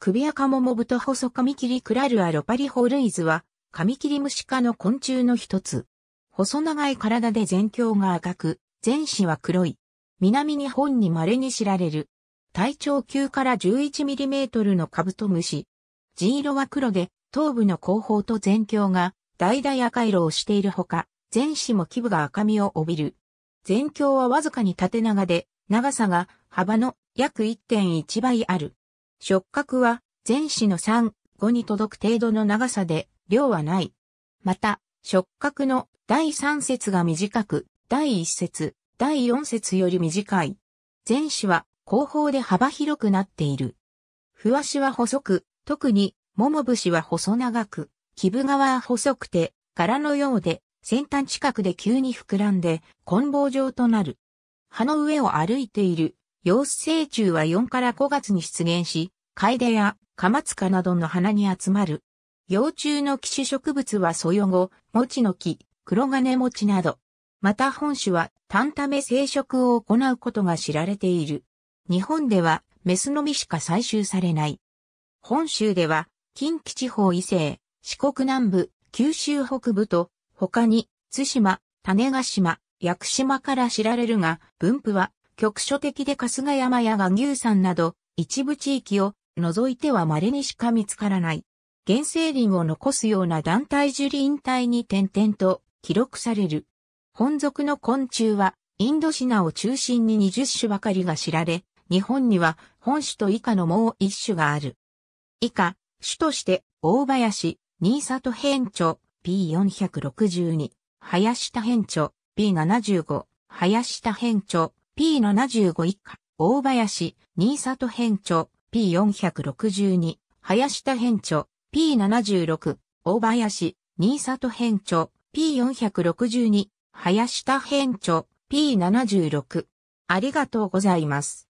首赤桃太細カミキリクラルアロパリホルイズは、カミキリムシ科の昆虫の一つ。細長い体で全胸が赤く、全身は黒い。南日本に稀に知られる。体長9から1 1トルのカブトムシ。地色は黒で、頭部の後方と全胸が、大々赤色をしているほか、全身も基部が赤みを帯びる。全胸はわずかに縦長で、長さが幅の約1.1倍ある。触角は前肢の3、5に届く程度の長さで量はない。また、触角の第3節が短く、第1節、第4節より短い。前肢は後方で幅広くなっている。ふわしは細く、特に、もも節は細長く、基部側は細くて、柄のようで、先端近くで急に膨らんで、棍棒状となる。葉の上を歩いている陽子成虫は4から5月に出現し、カエデやカマツカなどの花に集まる。幼虫の寄種植物はソヨゴ、モチの木、黒金チなど。また本種は単ため生殖を行うことが知られている。日本ではメスのみしか採集されない。本州では近畿地方以西、四国南部、九州北部と他に津島、種ヶ島、屋久島から知られるが、分布は局所的で春日山や和牛山など、一部地域を除いては稀にしか見つからない。原生林を残すような団体樹林帯に点々と記録される。本属の昆虫は、インドシナを中心に20種ばかりが知られ、日本には本種と以下のもう一種がある。以下、種として、大林、新里編著、P462、林田編著、P75、林田編著、P75 以下、大林、新里編著、P462、林田編著、P76、大林、新里編著、P462、林田編著、P76。ありがとうございます。